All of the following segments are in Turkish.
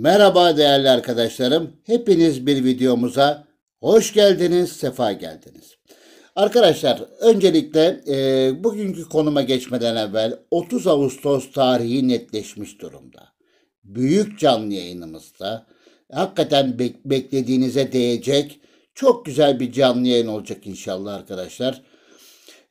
Merhaba değerli arkadaşlarım. Hepiniz bir videomuza hoş geldiniz, sefa geldiniz. Arkadaşlar öncelikle e, bugünkü konuma geçmeden evvel 30 Ağustos tarihi netleşmiş durumda. Büyük canlı yayınımızda hakikaten bek- beklediğinize değecek çok güzel bir canlı yayın olacak inşallah arkadaşlar.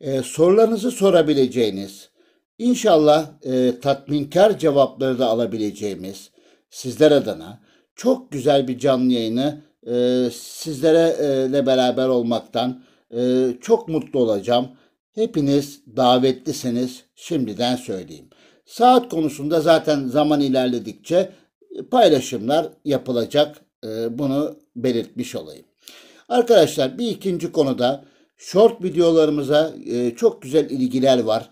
E, sorularınızı sorabileceğiniz, inşallah e, tatminkar cevapları da alabileceğimiz, sizler adına çok güzel bir canlı yayını e, sizlerle e, beraber olmaktan e, çok mutlu olacağım. Hepiniz davetlisiniz şimdiden söyleyeyim. Saat konusunda zaten zaman ilerledikçe paylaşımlar yapılacak. E, bunu belirtmiş olayım. Arkadaşlar bir ikinci konuda short videolarımıza e, çok güzel ilgiler var.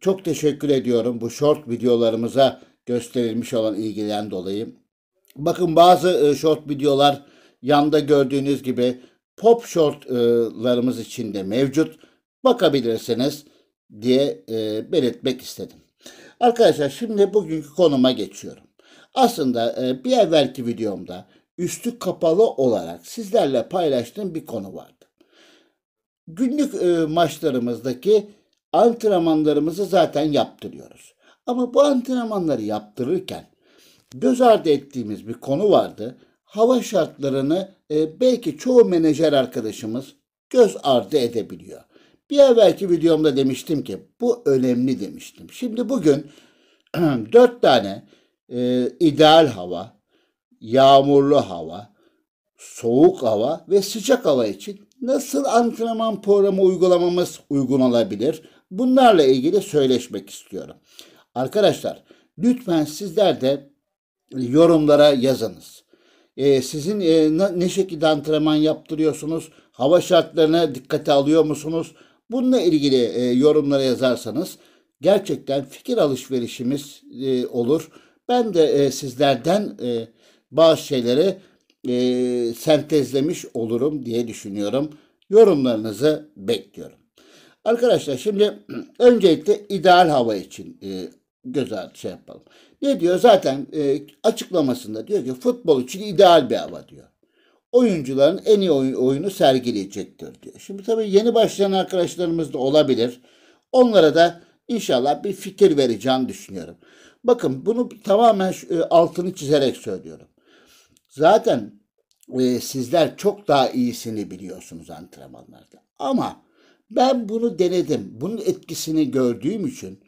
Çok teşekkür ediyorum bu short videolarımıza gösterilmiş olan ilgilen dolayı. Bakın bazı e, short videolar yanda gördüğünüz gibi pop shortlarımız içinde mevcut. Bakabilirsiniz diye e, belirtmek istedim. Arkadaşlar şimdi bugünkü konuma geçiyorum. Aslında e, bir evvelki videomda üstü kapalı olarak sizlerle paylaştığım bir konu vardı. Günlük e, maçlarımızdaki antrenmanlarımızı zaten yaptırıyoruz. Ama bu antrenmanları yaptırırken göz ardı ettiğimiz bir konu vardı. Hava şartlarını e, belki çoğu menajer arkadaşımız göz ardı edebiliyor. Bir evvelki videomda demiştim ki bu önemli demiştim. Şimdi bugün dört tane e, ideal hava, yağmurlu hava, soğuk hava ve sıcak hava için nasıl antrenman programı uygulamamız uygun olabilir? Bunlarla ilgili söyleşmek istiyorum. Arkadaşlar lütfen sizler de yorumlara yazınız. Ee, sizin e, ne şekilde antrenman yaptırıyorsunuz? Hava şartlarına dikkate alıyor musunuz? Bununla ilgili e, yorumlara yazarsanız gerçekten fikir alışverişimiz e, olur. Ben de e, sizlerden e, bazı şeyleri e, sentezlemiş olurum diye düşünüyorum. Yorumlarınızı bekliyorum. Arkadaşlar şimdi öncelikle ideal hava için e, göz ardı şey yapalım. Ne diyor? Zaten e, açıklamasında diyor ki futbol için ideal bir hava diyor. Oyuncuların en iyi oyun, oyunu sergileyecektir diyor. Şimdi tabii yeni başlayan arkadaşlarımız da olabilir. Onlara da inşallah bir fikir vereceğim düşünüyorum. Bakın bunu tamamen e, altını çizerek söylüyorum. Zaten e, sizler çok daha iyisini biliyorsunuz antrenmanlarda. Ama ben bunu denedim. Bunun etkisini gördüğüm için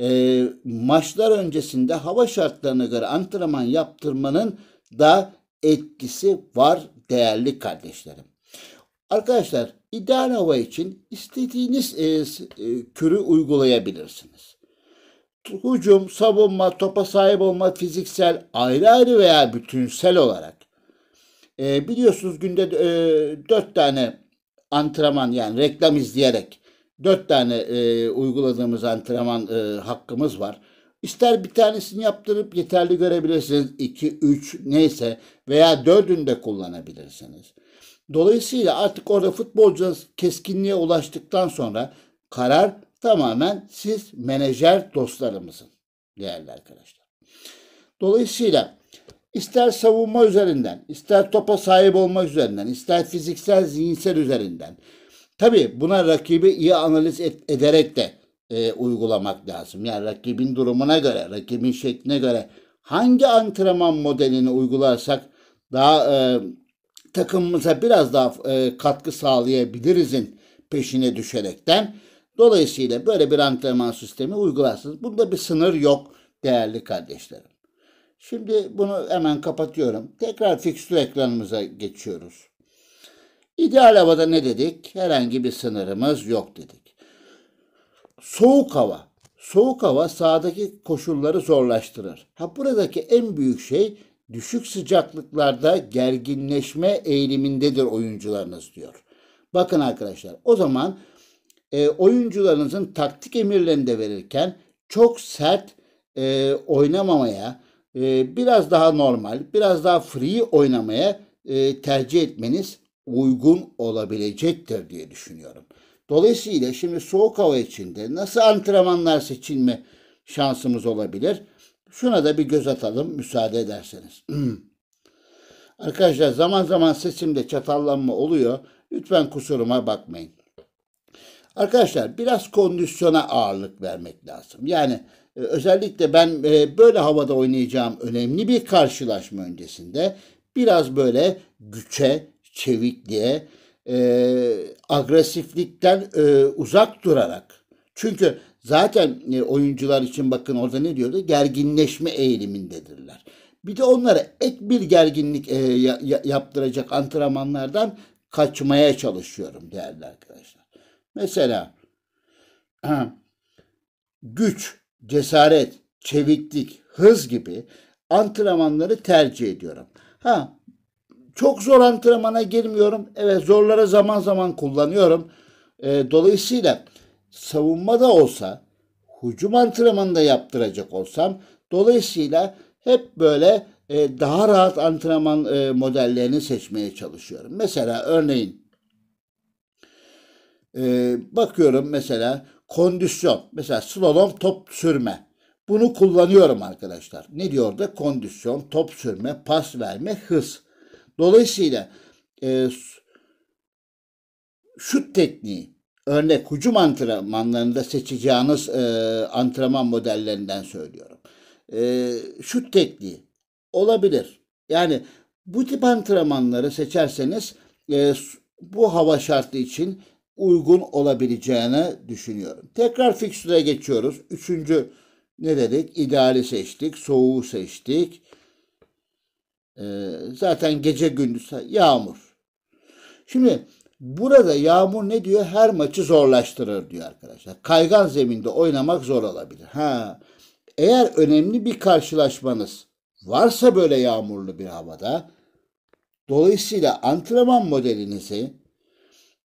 e, maçlar öncesinde hava şartlarına göre antrenman yaptırmanın da etkisi var değerli kardeşlerim. Arkadaşlar ideal hava için istediğiniz e, e, kürü uygulayabilirsiniz. Hücum, savunma, topa sahip olma fiziksel ayrı ayrı veya bütünsel olarak. E, biliyorsunuz günde e, 4 tane antrenman yani reklam izleyerek dört tane e, uyguladığımız antrenman e, hakkımız var. İster bir tanesini yaptırıp yeterli görebilirsiniz. 2, 3 neyse veya dördünü de kullanabilirsiniz. Dolayısıyla artık orada futbolcularınız keskinliğe ulaştıktan sonra karar tamamen siz menajer dostlarımızın değerli arkadaşlar. Dolayısıyla ister savunma üzerinden, ister topa sahip olmak üzerinden, ister fiziksel, zihinsel üzerinden, Tabi buna rakibi iyi analiz et, ederek de e, uygulamak lazım. Yani rakibin durumuna göre, rakibin şekline göre hangi antrenman modelini uygularsak daha e, takımımıza biraz daha e, katkı sağlayabilirizin peşine düşerekten. Dolayısıyla böyle bir antrenman sistemi uygularsınız. Bunda bir sınır yok değerli kardeşlerim. Şimdi bunu hemen kapatıyorum. Tekrar fikstür ekranımıza geçiyoruz. İdeal havada ne dedik? Herhangi bir sınırımız yok dedik. Soğuk hava. Soğuk hava sahadaki koşulları zorlaştırır. Ha buradaki en büyük şey düşük sıcaklıklarda gerginleşme eğilimindedir oyuncularınız diyor. Bakın arkadaşlar o zaman e, oyuncularınızın taktik emirlerini de verirken çok sert e, oynamamaya, e, biraz daha normal, biraz daha free oynamaya e, tercih etmeniz uygun olabilecektir diye düşünüyorum. Dolayısıyla şimdi soğuk hava içinde nasıl antrenmanlar seçilme şansımız olabilir? Şuna da bir göz atalım müsaade ederseniz. Arkadaşlar zaman zaman sesimde çatallanma oluyor. Lütfen kusuruma bakmayın. Arkadaşlar biraz kondisyona ağırlık vermek lazım. Yani e, özellikle ben e, böyle havada oynayacağım önemli bir karşılaşma öncesinde biraz böyle güçe, çevikliğe, e, agresiflikten e, uzak durarak. Çünkü zaten e, oyuncular için bakın orada ne diyordu? Gerginleşme eğilimindedirler. Bir de onlara ek bir gerginlik e, ya, yaptıracak antrenmanlardan kaçmaya çalışıyorum değerli arkadaşlar. Mesela ha, güç, cesaret, çeviklik, hız gibi antrenmanları tercih ediyorum. Ha çok zor antrenmana girmiyorum. Evet zorları zaman zaman kullanıyorum. E, dolayısıyla savunma da olsa hücum antrenmanı da yaptıracak olsam dolayısıyla hep böyle e, daha rahat antrenman e, modellerini seçmeye çalışıyorum. Mesela örneğin e, bakıyorum mesela kondisyon. Mesela slalom top sürme. Bunu kullanıyorum arkadaşlar. Ne diyor da kondisyon, top sürme, pas verme, hız. Dolayısıyla e, şut tekniği örnek hücum antrenmanlarında seçeceğiniz e, antrenman modellerinden söylüyorum. E, şut tekniği olabilir. Yani bu tip antrenmanları seçerseniz e, bu hava şartı için uygun olabileceğini düşünüyorum. Tekrar fikstüre geçiyoruz. Üçüncü ne dedik? İdeali seçtik, soğuğu seçtik. Ee, zaten gece gündüz yağmur. Şimdi burada yağmur ne diyor? Her maçı zorlaştırır diyor arkadaşlar. Kaygan zeminde oynamak zor olabilir. Ha. Eğer önemli bir karşılaşmanız varsa böyle yağmurlu bir havada dolayısıyla antrenman modelinizi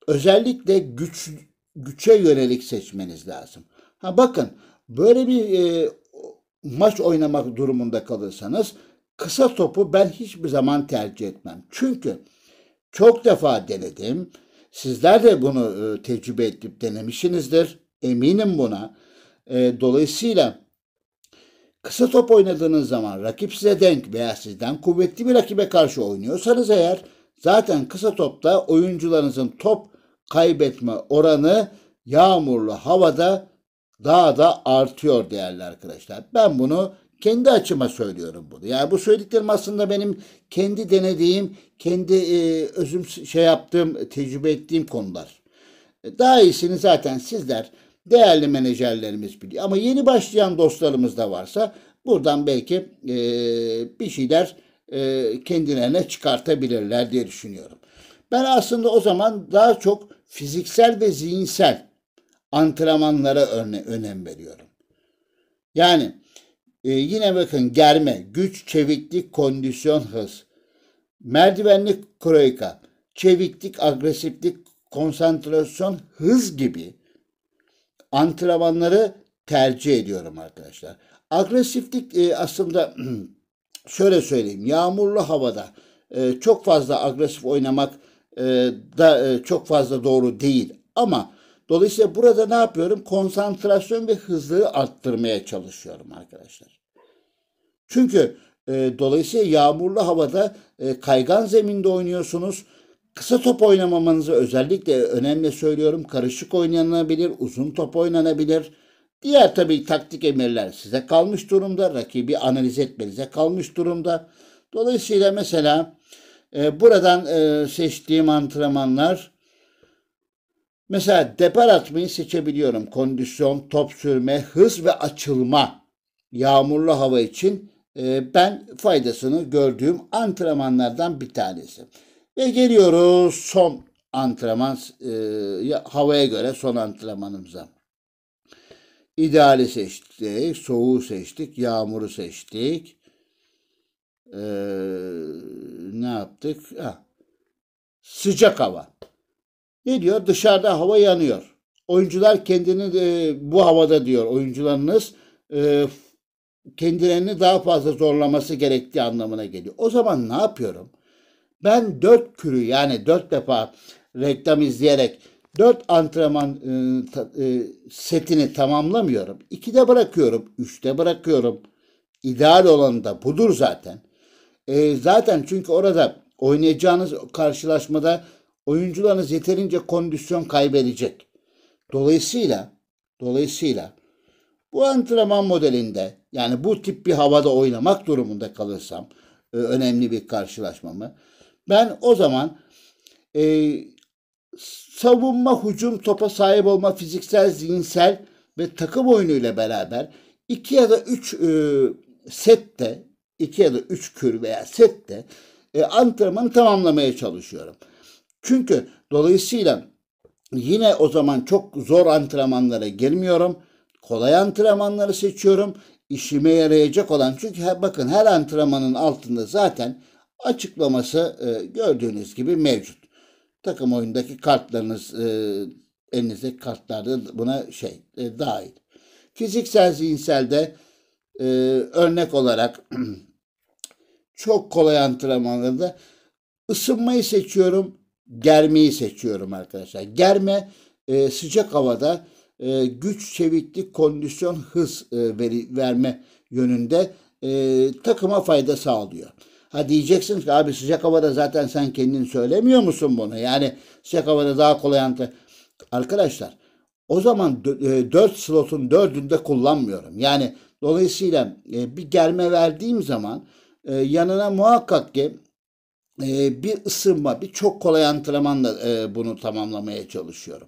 özellikle güç güçe yönelik seçmeniz lazım. Ha bakın böyle bir e, maç oynamak durumunda kalırsanız kısa topu ben hiçbir zaman tercih etmem. Çünkü çok defa denedim. Sizler de bunu e, tecrübe edip denemişsinizdir. Eminim buna. E, dolayısıyla kısa top oynadığınız zaman rakip size denk veya sizden kuvvetli bir rakibe karşı oynuyorsanız eğer zaten kısa topta oyuncularınızın top kaybetme oranı yağmurlu havada daha da artıyor değerli arkadaşlar. Ben bunu kendi açıma söylüyorum bunu. Yani bu söylediklerim aslında benim kendi denediğim, kendi e, özüm şey yaptığım, tecrübe ettiğim konular. E, daha iyisini zaten sizler değerli menajerlerimiz biliyor. Ama yeni başlayan dostlarımız da varsa buradan belki e, bir şeyler e, kendilerine çıkartabilirler diye düşünüyorum. Ben aslında o zaman daha çok fiziksel ve zihinsel antrenmanlara örne önem veriyorum. Yani ee, yine bakın germe, güç, çeviklik, kondisyon, hız. Merdivenlik, kroika, çeviklik, agresiflik, konsantrasyon, hız gibi antrenmanları tercih ediyorum arkadaşlar. Agresiflik e, aslında şöyle söyleyeyim. Yağmurlu havada e, çok fazla agresif oynamak e, da e, çok fazla doğru değil. Ama Dolayısıyla burada ne yapıyorum? Konsantrasyon ve hızı arttırmaya çalışıyorum arkadaşlar. Çünkü e, dolayısıyla yağmurlu havada e, kaygan zeminde oynuyorsunuz. Kısa top oynamamanızı özellikle önemli söylüyorum. Karışık oynanabilir, uzun top oynanabilir. Diğer tabii taktik emirler size kalmış durumda. Rakibi analiz etmenize kalmış durumda. Dolayısıyla mesela e, buradan e, seçtiğim antrenmanlar Mesela depar atmayı seçebiliyorum. Kondisyon, top sürme, hız ve açılma. Yağmurlu hava için e, ben faydasını gördüğüm antrenmanlardan bir tanesi. Ve geliyoruz son antrenman e, havaya göre son antrenmanımıza. İdeali seçtik, soğuğu seçtik, yağmuru seçtik. Ee, ne yaptık? Ha. Sıcak hava. Ne diyor? Dışarıda hava yanıyor. Oyuncular kendini e, bu havada diyor oyuncularınız e, kendilerini daha fazla zorlaması gerektiği anlamına geliyor. O zaman ne yapıyorum? Ben dört kürü yani dört defa reklam izleyerek dört antrenman e, ta, e, setini tamamlamıyorum. İkide bırakıyorum, üçte bırakıyorum. İdeal olan da budur zaten. E, zaten çünkü orada oynayacağınız karşılaşmada oyuncularınız yeterince kondisyon kaybedecek. Dolayısıyla dolayısıyla bu antrenman modelinde yani bu tip bir havada oynamak durumunda kalırsam e, önemli bir karşılaşmamı ben o zaman e, savunma, hücum, topa sahip olma, fiziksel, zihinsel ve takım oyunuyla beraber iki ya da üç e, sette iki ya da üç kür veya sette e, antrenmanı tamamlamaya çalışıyorum. Çünkü dolayısıyla yine o zaman çok zor antrenmanlara girmiyorum. Kolay antrenmanları seçiyorum. İşime yarayacak olan çünkü her, bakın her antrenmanın altında zaten açıklaması e, gördüğünüz gibi mevcut. Takım oyundaki kartlarınız e, elinizdeki kartlarda buna şey e, dahil. Fiziksel zihinselde e, örnek olarak çok kolay antrenmanlarda ısınmayı seçiyorum germeyi seçiyorum arkadaşlar. Germe e, sıcak havada e, güç, çeviklik, kondisyon, hız e, veri, verme yönünde e, takıma fayda sağlıyor. Ha diyeceksin ki abi sıcak havada zaten sen kendin söylemiyor musun bunu? Yani sıcak havada daha kolay antrenman. Arkadaşlar o zaman 4 e, slotun 4'ünü kullanmıyorum. Yani dolayısıyla e, bir germe verdiğim zaman e, yanına muhakkak ki e, bir ısınma, bir çok kolay antrenmanla e, bunu tamamlamaya çalışıyorum.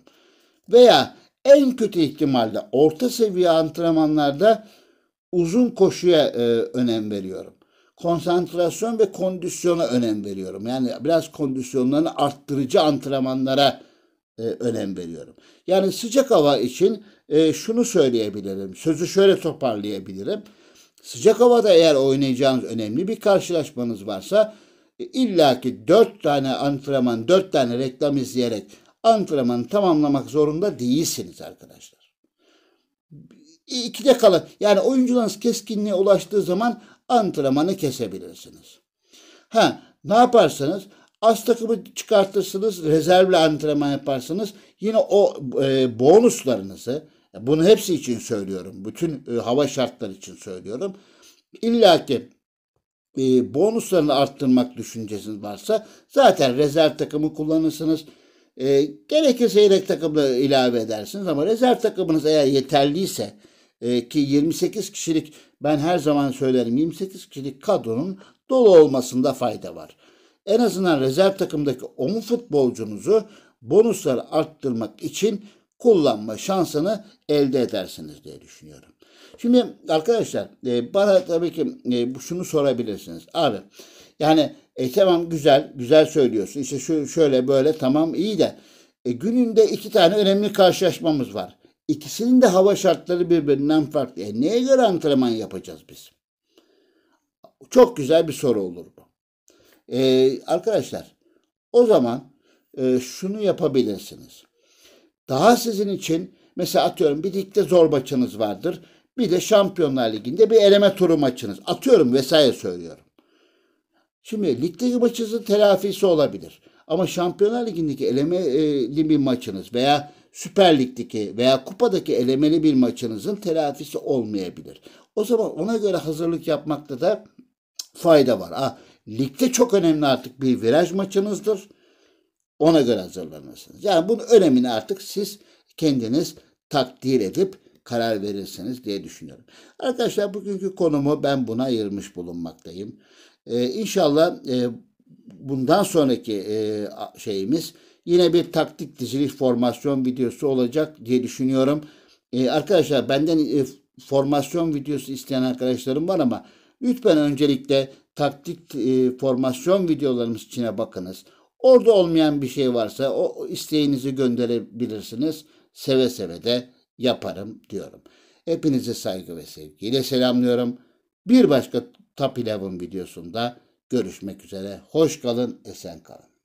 Veya en kötü ihtimalde orta seviye antrenmanlarda uzun koşuya e, önem veriyorum. Konsantrasyon ve kondisyona önem veriyorum. Yani biraz kondisyonlarını arttırıcı antrenmanlara e, önem veriyorum. Yani sıcak hava için e, şunu söyleyebilirim. Sözü şöyle toparlayabilirim. Sıcak havada eğer oynayacağınız önemli bir karşılaşmanız varsa e, illaki dört tane antrenman, dört tane reklam izleyerek antrenmanı tamamlamak zorunda değilsiniz arkadaşlar. İkide kalın. yani oyuncularınız keskinliğe ulaştığı zaman antrenmanı kesebilirsiniz. Ha ne yaparsanız az takımı çıkartırsınız, rezervle antrenman yaparsınız. Yine o e, bonuslarınızı, bunu hepsi için söylüyorum. Bütün e, hava şartları için söylüyorum. İlla ki e, bonuslarını arttırmak düşüncesiniz varsa zaten rezerv takımı kullanırsınız. E, gerekirse yedek takımla ilave edersiniz ama rezerv takımınız eğer yeterliyse e, ki 28 kişilik ben her zaman söylerim 28 kişilik kadronun dolu olmasında fayda var. En azından rezerv takımdaki omuz futbolcunuzu bonusları arttırmak için kullanma şansını elde edersiniz diye düşünüyorum. Şimdi arkadaşlar e, bana tabii ki e, şunu sorabilirsiniz. Abi yani e, tamam güzel güzel söylüyorsun işte şu, şöyle böyle tamam iyi de e, gününde iki tane önemli karşılaşmamız var. İkisinin de hava şartları birbirinden farklı. E, neye göre antrenman yapacağız biz? Çok güzel bir soru olur bu. E, arkadaşlar o zaman e, şunu yapabilirsiniz. Daha sizin için mesela atıyorum bir dikte zorbaçınız vardır bir de Şampiyonlar Ligi'nde bir eleme turu maçınız. Atıyorum vesaire söylüyorum. Şimdi ligdeki maçınızın telafisi olabilir. Ama Şampiyonlar Ligi'ndeki elemeli bir maçınız veya Süper Lig'deki veya kupadaki elemeli bir maçınızın telafisi olmayabilir. O zaman ona göre hazırlık yapmakta da fayda var. Ah, ligde çok önemli artık bir viraj maçınızdır. Ona göre hazırlanırsınız. Yani bunun önemini artık siz kendiniz takdir edip karar verirsiniz diye düşünüyorum. Arkadaşlar bugünkü konumu ben buna ayırmış bulunmaktayım. Ee, inşallah e, bundan sonraki e, şeyimiz yine bir taktik diziliş formasyon videosu olacak diye düşünüyorum. E, arkadaşlar benden e, formasyon videosu isteyen arkadaşlarım var ama lütfen öncelikle taktik e, formasyon videolarımız içine bakınız. Orada olmayan bir şey varsa o isteğinizi gönderebilirsiniz. Seve seve de yaparım diyorum. Hepinizi saygı ve sevgiyle selamlıyorum. Bir başka Top videosunda görüşmek üzere. Hoş kalın, esen kalın.